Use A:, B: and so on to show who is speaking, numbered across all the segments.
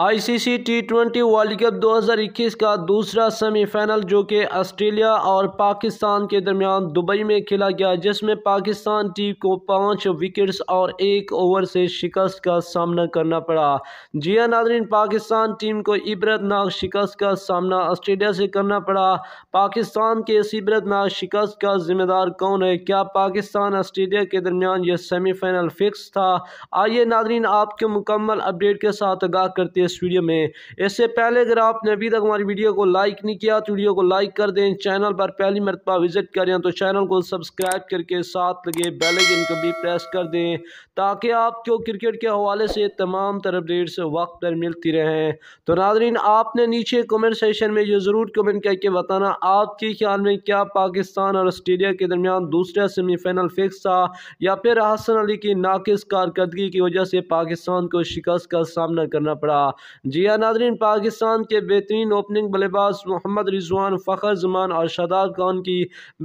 A: ICC T twenty World Cup 2021 का दूसरा semifinal जो कि ऑस्ट्रेलिया और पाकिस्तान के दरमियान दुबई में खेला गया जिसमें पाकिस्तान टीम को पाँच विकेट्स और एक ओवर से शिकस्त का सामना करना पड़ा जिया नादरीन पाकिस्तान टीम को इबरतनाक शिकस्त का सामना ऑस्ट्रेलिया से करना पड़ा पाकिस्तान के इस इबरतनाक शिकस्त का जिम्मेदार कौन है क्या पाकिस्तान ऑस्ट्रेलिया के दरमियान यह सेमीफाइनल फिक्स था आइए नादरीन आपके मुकम्मल अपडेट के साथ आगाह करते इस वीडियो में इससे पहले अगर आपने अभी तक हमारी वीडियो को लाइक नहीं किया तो वीडियो को लाइक कर दें चैनल पर पहली मरतबा विजिट करें तो चैनल को सब्सक्राइब करके साथ लगे बेलाइकन को भी प्रेस कर दें ताकि आपको क्रिकेट के हवाले से तमाम तर अपडेट्स वक्त पर मिलती रहें तो नाजरीन आपने नीचे कमेंट सेशन में ये ज़रूर कमेंट करके बताना आपके ख्याल में क्या पाकिस्तान और ऑस्ट्रेलिया के दरमियान दूसरा सेमीफाइनल फिक्स था या फिर हसन अली की नाकिस कारकर्दगी की वजह से पाकिस्तान को शिकस्त का सामना करना पड़ा जी नाजरीन पाकिस्तान के बेहतरीन ओपनिंग बल्लेबाज मोहम्मद रिजवान फ़खर जमान और शादाब खान की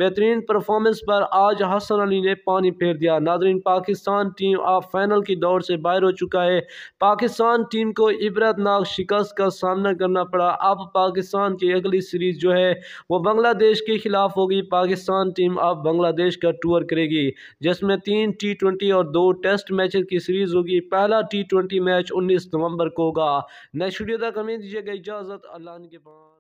A: बेहतरीन परफॉर्मेंस पर आज हसन अली ने पानी फेर दिया नाजरीन पाकिस्तान टीम अब फाइनल की दौड़ से बाहर हो चुका है पाकिस्तान टीम को इबरतनाक शिकस्त का सामना करना पड़ा अब पाकिस्तान की अगली सीरीज जो है वो बांग्लादेश के खिलाफ होगी पाकिस्तान टीम अब बांग्लादेश का टूर करेगी जिसमें तीन टी और दो टेस्ट मैच की सीरीज होगी पहला टी मैच उन्नीस नवंबर को होगा नेक्स्ट वीडियो तक हमें दीजिएगा इजाज़त अल्लाह के पास